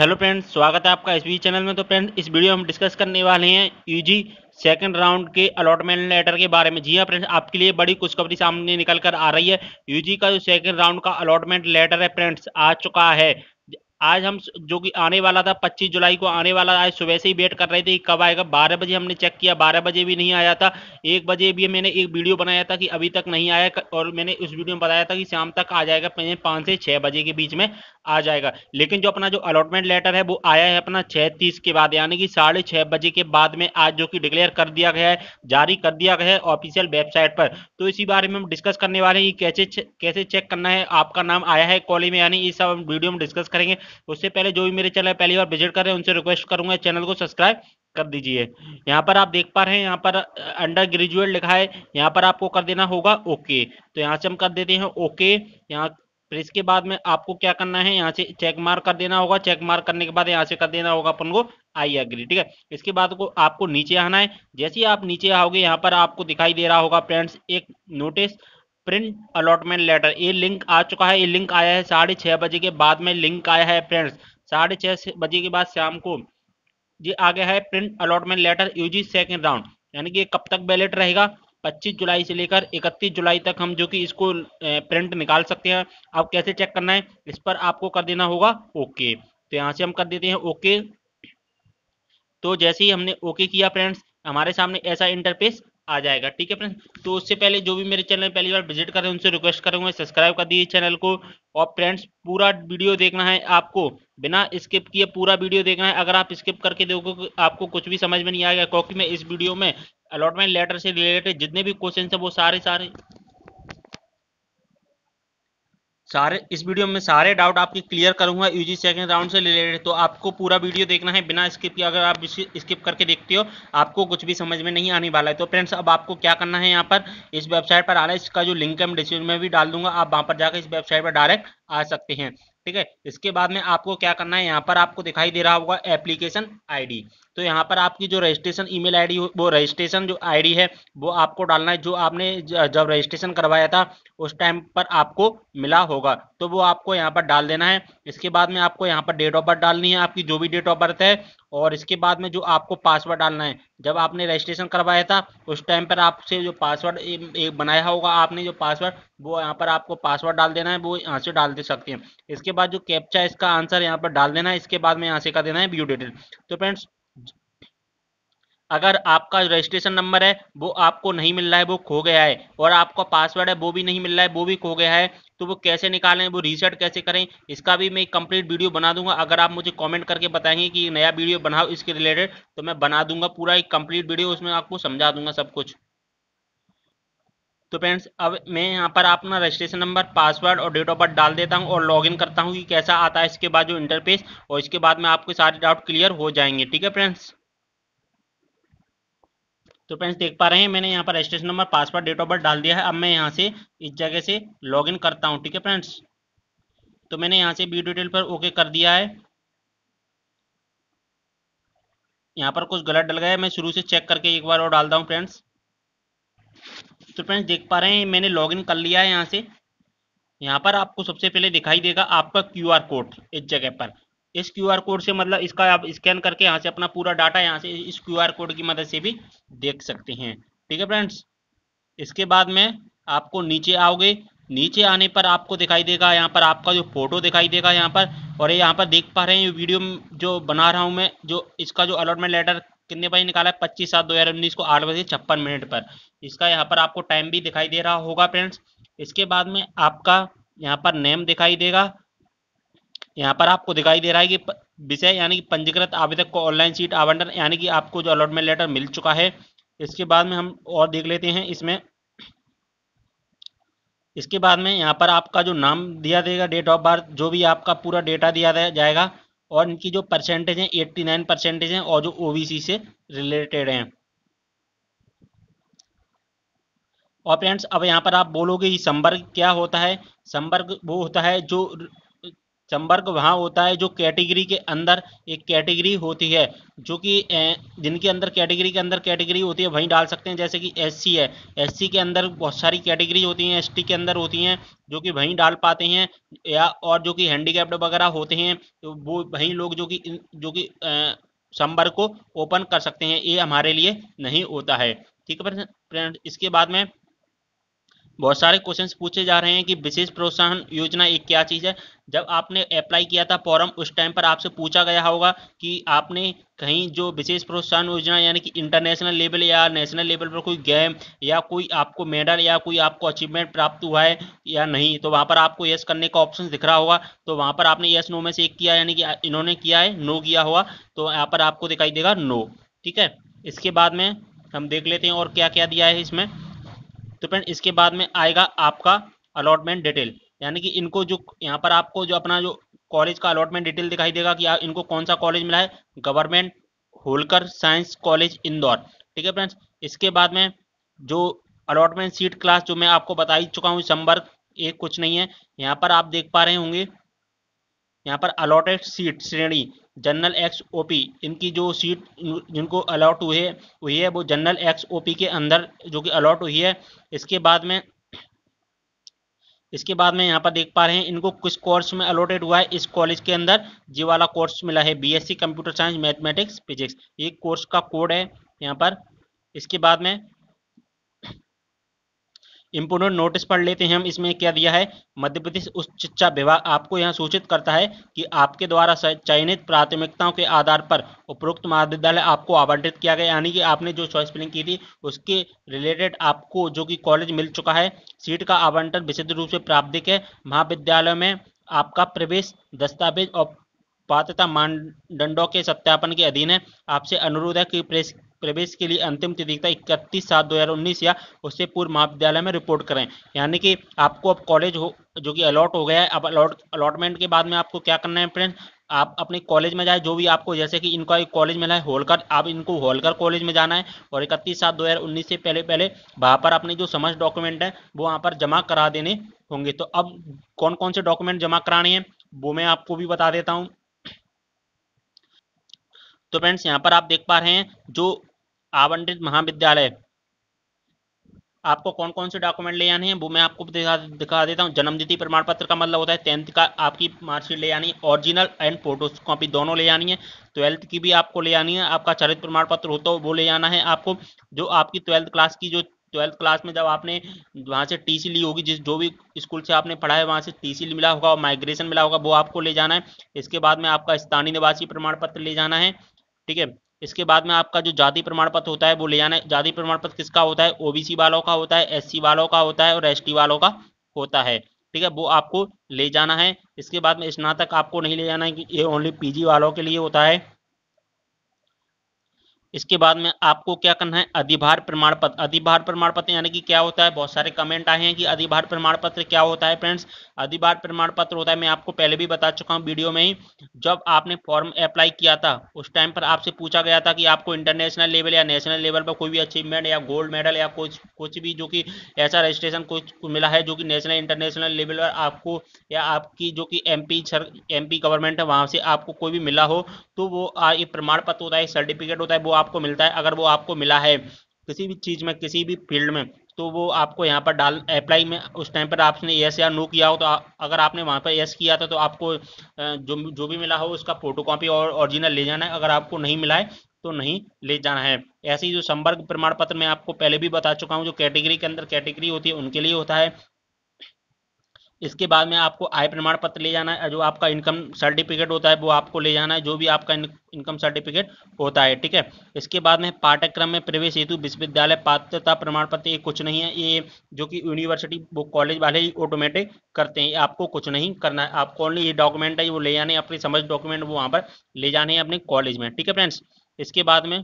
hello friends स्वागत है आपका इस वी चैनल में तो फ्रेंड्स इस वीडियो हम डिस्कस करने वाले हैं यूजी सेकंड राउंड के अलॉटमेंट लेटर के बारे में जी हाँ फ्रेंड्स आपके लिए बड़ी खुशखबरी सामने निकल कर आ रही है यूजी का जो सेकंड राउंड का अलॉटमेंट लेटर है फ्रेंड्स आ चुका है आज हम जो कि आने वाला था 25 जुलाई को आने वाला आज सुबह से ही वेट कर रहे थे कि कब आएगा बारह बजे हमने चेक किया बारह बजे भी नहीं आया था एक बजे भी मैंने एक वीडियो बनाया था कि अभी तक नहीं आया और मैंने उस वीडियो में बताया था कि शाम तक आ जाएगा पाँच से छः बजे के बीच में आ जाएगा लेकिन जो अपना जो अलॉटमेंट लेटर है वो आया है अपना छः तीस के बाद यानी कि साढ़े बजे के बाद में आज जो कि डिक्लेयर कर दिया गया है जारी कर दिया गया है ऑफिशियल वेबसाइट पर तो इसी बारे में हम डिस्कस करने वाले हैं कि कैसे कैसे चेक करना है आपका नाम आया है कॉलेज में यानी ये सब हम वीडियो में डिस्कस करेंगे उससे पहले जो भी मेरे चैनल पहली बार विजिट कर रहे हैं उनसे रिक्वेस्ट करूंगा चैनल को सब्सक्राइब कर दीजिए यहाँ पर आप देख पा रहे हैं यहाँ पर अंडर ग्रेजुएट लिखा है यहाँ पर आपको कर देना होगा ओके तो यहाँ से हम कर देते हैं ओके यहाँ फिर इसके बाद में आपको क्या करना है यहाँ से चेक मार्क कर देना होगा चेक मार्क करने के बाद यहाँ से कर देना होगा अपन को आई एग्री ठीक है इसके बाद को आपको नीचे आना है जैसे ही आप नीचे आओगे यहाँ पर आपको दिखाई दे रहा होगा फ्रेंड्स एक नोटिस प्रिंट अलॉटमेंट लेटर ये लिंक आ चुका है ये लिंक आया है साढ़े छः बजे के बाद में लिंक आया है फ्रेंड्स साढ़े छः बजे के बाद शाम को ये आ गया है print allotment letter UG second round यानी कि कब तक बैलेट रहेगा 25 जुलाई से लेकर 31 जुलाई तक हम जो कि इसको प्रिंट निकाल सकते हैं अब कैसे चेक करना है इस पर आपको कर देना होगा ओके तो यहाँ से हम कर देते हैं ओके तो जैसे ही हमने ओके किया फ्रेंड्स हमारे सामने ऐसा इंटरफेस आ जाएगा ठीक है फ्रेंड्स तो उससे पहले जो भी मेरे चैनल पहली बार विजिट कर रहे हैं उनसे रिक्वेस्ट करूंगा सब्सक्राइब कर दिए चैनल को और फ्रेंड्स पूरा वीडियो देखना है आपको बिना स्किप किए पूरा वीडियो देखना है अगर आप स्किप करके देखोगे आपको कुछ भी समझ में नहीं आएगा क्योंकि मैं इस वीडियो में अलॉटमेंट लेटर से रिलेटेड जितने भी क्वेश्चन है वो सारे सारे सारे इस वीडियो में सारे डाउट आपके क्लियर करूंगा यूजी सेकंड राउंड से रिलेटेड तो आपको पूरा वीडियो देखना है बिना स्किप के अगर आप स्किप करके देखते हो आपको कुछ भी समझ में नहीं आने वाला है तो फ्रेंड्स अब आपको क्या करना है यहाँ पर इस वेबसाइट पर आना है इसका जो लिंक है मैं डिस्क्रिप्शन में भी डाल दूंगा आप वहाँ पर जाकर इस वेबसाइट पर डायरेक्ट आ सकते हैं ठीक है इसके बाद में आपको क्या करना है यहाँ पर आपको दिखाई दे रहा होगा एप्लीकेशन आईडी तो यहाँ पर आपकी जो रजिस्ट्रेशन ईमेल आईडी वो रजिस्ट्रेशन जो आईडी है वो आपको डालना है जो आपने जब रजिस्ट्रेशन करवाया था उस टाइम पर आपको मिला होगा तो वो आपको यहाँ पर डाल देना है इसके बाद में आपको यहाँ पर डेट ऑफ बर्थ डालनी है आपकी जो भी डेट ऑफ बर्थ है और इसके बाद में जो आपको पासवर्ड डालना है जब आपने रजिस्ट्रेशन करवाया था उस टाइम पर आपसे जो पासवर्ड बनाया होगा आपने जो पासवर्ड वो यहाँ पर आपको पासवर्ड डाल देना है वो यहाँ से डाल दे सकते हैं इसके बाद जो कैप्चा इसका आंसर यहाँ पर डाल देना है इसके बाद में यहाँ से कर देना है व्यू डिटेल तो फ्रेंड्स अगर आपका रजिस्ट्रेशन नंबर है वो आपको नहीं मिल रहा है वो खो गया है और आपका पासवर्ड है वो भी नहीं मिल रहा है वो भी खो गया है तो वो कैसे निकालें वो रीसेट कैसे करें इसका भी मैं कंप्लीट वीडियो बना दूंगा अगर आप मुझे कमेंट करके बताएंगे कि नया वीडियो बनाओ इसके रिलेटेड तो मैं बना दूंगा पूरा एक कंप्लीट वीडियो उसमें आपको समझा दूंगा सब कुछ तो फ्रेंड्स अब मैं यहाँ पर अपना रजिस्ट्रेशन नंबर पासवर्ड और डेट ऑफ बर्थ डाल देता हूँ और लॉगिन करता हूँ कि कैसा आता है इसके बाद जो इंटरफेस और इसके बाद में आपके सारे डाउट क्लियर हो जाएंगे ठीक है फ्रेंड्स तो फ्रेंड्स देख पा रहे हैं मैंने यहाँ पर registration number password date of birth डाल दिया है अब मैं यहाँ से इस जगह से लॉगिन करता हूँ ठीक है फ्रेंड्स तो मैंने यहाँ से बी डिटेल पर ओके कर दिया है यहाँ पर कुछ गलत डल गया है मैं शुरू से चेक करके एक बार और डालता हूँ फ्रेंड्स तो फ्रेंड्स देख पा रहे हैं मैंने लॉगिन कर लिया है यहाँ से यहाँ पर आपको सबसे पहले दिखाई देगा आपका आर कोड इस जगह पर इस क्यू आर कोड से मतलब इसका आप स्कैन करके यहाँ से अपना पूरा डाटा यहाँ से इस क्यू आर कोड की मदद से भी देख सकते हैं ठीक है फ्रेंड्स इसके बाद में आपको नीचे आओगे नीचे आने पर आपको दिखाई देगा यहाँ पर आपका जो फोटो दिखाई देगा यहाँ पर और ये यहाँ पर देख पा रहे हैं ये वीडियो जो बना रहा हूँ मैं जो इसका जो अलॉटमेंट लेटर कितने बजे निकाला है पच्चीस सात दो हज़ार उन्नीस को आठ बजे छप्पन मिनट पर इसका यहाँ पर आपको टाइम भी दिखाई दे रहा होगा फ्रेंड्स इसके बाद में आपका यहाँ पर नेम दिखाई देगा यहाँ पर आपको दिखाई दे रहा है कि विषय यानी कि पंजीकृत आवेदक को ऑनलाइन सीट आवंटन यानी कि आपको जो अलॉटमेंट लेटर मिल चुका है इसके बाद में हम और देख लेते हैं इसमें इसके बाद में यहाँ पर आपका जो नाम दिया देगा डेट ऑफ बर्थ जो भी आपका पूरा डेटा दिया जाएगा और इनकी जो परसेंटेज है 89 परसेंटेज है और जो ओबीसी से रिलेटेड है और फ्रेंड्स अब यहाँ पर आप बोलोगे कि संवर्ग क्या होता है संवर्ग वो होता है जो संपर्क वहाँ होता है जो कैटेगरी के अंदर एक कैटेगरी होती है जो कि जिनके अंदर कैटेगरी के अंदर कैटेगरी होती है वहीं डाल सकते हैं जैसे कि एससी है एससी के अंदर बहुत सारी कैटेगरी होती हैं एसटी के अंदर होती हैं जो कि वहीं डाल पाते हैं या और जो कि हैंडीकैप्ड वगैरह होते हैं तो वो वहीं लोग जो कि जो कि संबर्ग को ओपन कर सकते हैं ये हमारे लिए नहीं होता है ठीक है फ्रेंड इसके बाद में बहुत सारे क्वेश्चंस पूछे जा रहे हैं कि विशेष प्रोत्साहन योजना एक क्या चीज़ है जब आपने अप्लाई किया था फॉर्म उस टाइम पर आपसे पूछा गया होगा कि आपने कहीं जो विशेष प्रोत्साहन योजना यानी कि इंटरनेशनल लेवल या नेशनल लेवल पर कोई गेम या कोई आपको मेडल या कोई आपको अचीवमेंट प्राप्त हुआ है या नहीं तो वहाँ पर आपको यस करने का ऑप्शन दिख रहा होगा तो वहाँ पर आपने यस नो में से एक किया यानी कि इन्होंने किया है नो किया हुआ तो यहाँ पर आपको दिखाई देगा नो ठीक है इसके बाद में हम देख लेते हैं और क्या क्या दिया है इसमें तो फ्रेंड इसके बाद में आएगा आपका अलॉटमेंट डिटेल यानी कि इनको जो यहाँ पर आपको जो अपना जो कॉलेज का अलॉटमेंट डिटेल दिखाई देगा कि इनको कौन सा कॉलेज मिला है government Holkar science college Indore ठीक है फ्रेंड्स इसके बाद में जो अलॉटमेंट सीट क्लास जो मैं आपको बता ही चुका हूँ संबर एक कुछ नहीं है यहाँ पर आप देख पा रहे होंगे यहाँ पर अलॉटेड सीट श्रेणी जनरल एक्स ओ पी इनकी जो सीट जिनको अलॉट हुई है हुई है वो जनरल एक्स ओ पी के अंदर जो कि अलॉट हुई है इसके बाद में इसके बाद में यहाँ पर देख पा रहे हैं इनको किस कोर्स में अलॉटेड हुआ है इस कॉलेज के अंदर जी वाला कोर्स मिला है BSc computer science mathematics physics ये कोर्स का कोड है यहाँ पर इसके बाद में इम्पोर्टेंट नोटिस पढ़ लेते हैं हम इसमें क्या दिया है मध्य प्रदेश उच्च शिक्षा विभाग आपको यहाँ सूचित करता है कि आपके द्वारा चयनित प्राथमिकताओं के आधार पर उपरोक्त महाविद्यालय आपको आवंटित किया गया यानी कि आपने जो चॉइस फिलिंग की थी उसके रिलेटेड आपको जो कि कॉलेज मिल चुका है सीट का आवंटन विशिद्ध रूप से प्राप्तिक है महाविद्यालय में आपका प्रवेश दस्तावेज और पात्रता मानदंडों के सत्यापन के अधीन है आपसे अनुरोध है कि प्रवेश के लिए अंतिम तिथि था इकतीस सात दो हजार उन्नीस या उससे पूर्व महाविद्यालय में रिपोर्ट करें यानी कि आपको अब कॉलेज हो जो कि अलॉट हो गया है अब अलॉट अलॉटमेंट के बाद में आपको क्या करना है फ्रेंड आप अपने कॉलेज में जाए जो भी आपको जैसे कि इनका एक कॉलेज मिला है होलकर आप इनको होलकर कॉलेज में जाना है और इकतीस सात दो हजार उन्नीस से पहले पहले वहाँ पर अपने जो समझ डॉक्यूमेंट है वो वहाँ पर जमा करा देने होंगे तो अब कौन कौन से डॉक्यूमेंट जमा कराने हैं वो मैं आपको भी बता देता हूँ तो फ्रेंड्स यहाँ पर आप देख पा रहे हैं जो आवंटित महाविद्यालय आपको कौन कौन से डॉक्यूमेंट ले आने हैं वो मैं आपको दिखा दिखा देता हूँ जन्मतिथि प्रमाण पत्र का मतलब होता है टेंथ का आपकी मार्कशीट ले आनी है ओरिजिनल एंड फोटो कॉपी दोनों ले आनी है ट्वेल्थ की भी आपको ले आनी है आपका चरित्र प्रमाण पत्र होता है वो ले आना है आपको जो आपकी ट्वेल्थ क्लास की जो ट्वेल्थ क्लास में जब आपने वहाँ से टीसी ली होगी जिस जो भी स्कूल से आपने पढ़ा है वहाँ से टीसी मिला होगा और माइग्रेशन मिला होगा वो आपको ले जाना है इसके बाद में आपका स्थानीय निवासी प्रमाण पत्र ले जाना है ठीक है इसके बाद में आपका जो जाति प्रमाण पत्र होता है वो ले आना जाति प्रमाण पत्र किसका होता है ओबीसी वालों का होता है एससी वालों का होता है और एसटी वालों का होता है ठीक है वो आपको ले जाना है इसके बाद में स्नातक आपको नहीं ले जाना है कि ये ओनली पीजी वालों के लिए होता है इसके बाद में आपको क्या करना है अधिभार प्रमाण पत्र अधिभार प्रमाण पत्र यानी कि क्या होता है बहुत सारे कमेंट आए हैं कि अधिभार प्रमाण पत्र क्या होता है फ्रेंड्स अधिभार प्रमाण पत्र होता है मैं आपको पहले भी बता चुका हूँ वीडियो में ही जब आपने फॉर्म अप्लाई किया था उस टाइम पर आपसे पूछा गया था कि आपको इंटरनेशनल लेवल या नेशनल लेवल पर कोई भी अचीवमेंट या गोल्ड मेडल या कुछ कुछ भी जो कि ऐसा रजिस्ट्रेशन कुछ मिला है जो कि नेशनल इंटरनेशनल लेवल पर आपको या आपकी जो कि एम पी सर एम गवर्नमेंट है वहाँ से आपको कोई भी मिला हो तो वो ये प्रमाण पत्र होता है सर्टिफिकेट होता है वो आपको मिलता है अगर वो आपको मिला है किसी भी चीज़ में किसी भी फील्ड में तो वो आपको यहाँ पर डाल अप्लाई में उस टाइम पर आपने यस या नो किया हो तो आ, अगर आपने वहाँ पर यस किया था तो आपको जो जो भी मिला हो उसका फोटो कॉपी और ओरिजिनल ले जाना है अगर आपको नहीं मिला है तो नहीं ले जाना है ऐसे ही जो संपर्क प्रमाण पत्र मैं आपको पहले भी बता चुका हूँ जो कैटेगरी के अंदर कैटेगरी होती है उनके लिए होता है इसके बाद में आपको आय प्रमाण पत्र ले जाना है जो आपका इनकम सर्टिफिकेट होता है वो आपको ले जाना है जो भी आपका इनकम सर्टिफिकेट होता है ठीक है इसके बाद में पाठ्यक्रम में प्रवेश हेतु विश्वविद्यालय पात्रता प्रमाण पत्र ये कुछ नहीं है ये जो कि यूनिवर्सिटी वो कॉलेज वाले ही ऑटोमेटिक करते हैं आपको कुछ नहीं करना है आपको ओनली ये डॉक्यूमेंट है वो ले जाने अपने समझ डॉक्यूमेंट वो वहाँ पर ले जाने हैं अपने कॉलेज में ठीक है फ्रेंड्स इसके बाद में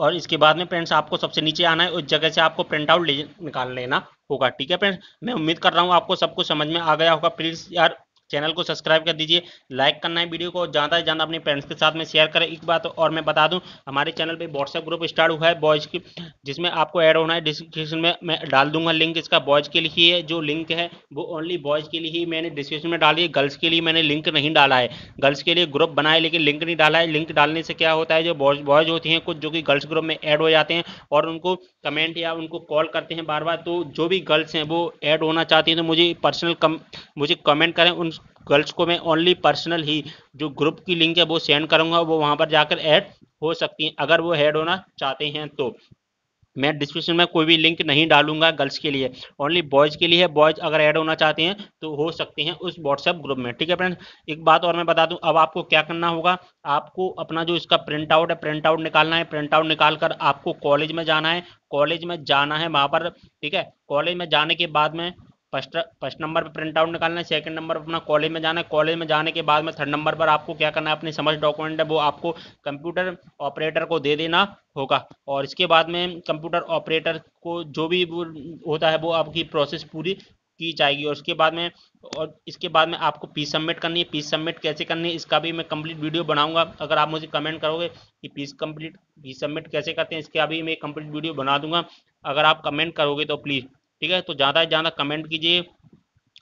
और इसके बाद में फ्रेंड्स आपको सबसे नीचे आना है उस जगह से आपको प्रिंट आउट निकाल लेना होगा ठीक है फ्रेंड्स मैं उम्मीद कर रहा हूँ आपको सब कुछ समझ में आ गया होगा प्लीज़ यार चैनल को सब्सक्राइब कर दीजिए लाइक करना है वीडियो को ज़्यादा से ज़्यादा अपने फ्रेंड्स के साथ में शेयर करें एक बात और मैं बता दूं हमारे चैनल पे व्हाट्सएप ग्रुप स्टार्ट हुआ है बॉयज़ की जिसमें आपको ऐड होना है डिस्क्रिप्शन में मैं डाल दूंगा लिंक इसका बॉयज़ के लिए है जो लिंक है वो ओनली बॉयज़ के लिए ही मैंने डिस्क्रिप्शन में डाली है गर्ल्स के लिए मैंने लिंक नहीं डाला है गर्ल्स के लिए ग्रुप बनाया लेकिन लिंक नहीं डाला है लिंक डालने से क्या होता है जो बॉयज़ होती हैं कुछ जो कि गर्ल्स ग्रुप में ऐड हो जाते हैं और उनको कमेंट या उनको कॉल करते हैं बार बार तो जो भी गर्ल्स हैं वो ऐड होना चाहती हैं तो मुझे पर्सनल कम मुझे कमेंट करें उन गर्ल्स को मैं ओनली पर्सनल ही जो ग्रुप की लिंक है वो सेंड करूंगा वो वहां पर जाकर ऐड हो सकती हैं अगर वो ऐड होना चाहते हैं तो मैं डिस्क्रिप्शन में कोई भी लिंक नहीं डालूंगा गर्ल्स के लिए ओनली बॉयज़ के लिए है बॉयज़ अगर ऐड होना चाहते हैं तो हो सकते हैं उस व्हाट्सएप ग्रुप में ठीक है फ्रेंड एक बात और मैं बता दूं अब आपको क्या करना होगा आपको अपना जो इसका प्रिंट आउट है प्रिंट आउट निकालना है प्रिंट आउट निकाल कर आपको कॉलेज में जाना है कॉलेज में जाना है वहां पर ठीक है कॉलेज में जाने के बाद में फर्स्ट फर्स्ट नंबर पर प्रिंट आउट निकालना है सेकंड नंबर पर अपना कॉलेज में जाना है कॉलेज में जाने के बाद में थर्ड नंबर पर आपको क्या करना है अपने समझ डॉक्यूमेंट है वो आपको कंप्यूटर ऑपरेटर को दे देना होगा और इसके बाद में कंप्यूटर ऑपरेटर को जो भी होता है वो आपकी प्रोसेस पूरी की जाएगी और उसके बाद में और इसके बाद में आपको पीस सबमिट करनी है पीस सबमिट कैसे करनी है इसका भी मैं कंप्लीट वीडियो बनाऊंगा अगर आप मुझे कमेंट करोगे कि पीस कंप्लीट पीस सबमिट कैसे करते हैं इसका भी मैं कंप्लीट वीडियो बना दूंगा अगर आप कमेंट करोगे तो प्लीज़ ठीक है तो ज़्यादा से ज़्यादा कमेंट कीजिए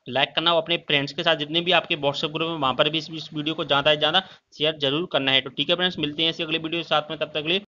लाइक करना और अपने फ्रेंड्स के साथ जितने भी आपके व्हाट्सएप ग्रुप में वहाँ पर भी इस वीडियो को ज़्यादा से ज़्यादा शेयर जरूर करना है तो ठीक है फ्रेंड्स मिलते हैं इसी अगले वीडियो के साथ में तब तक अगले लिए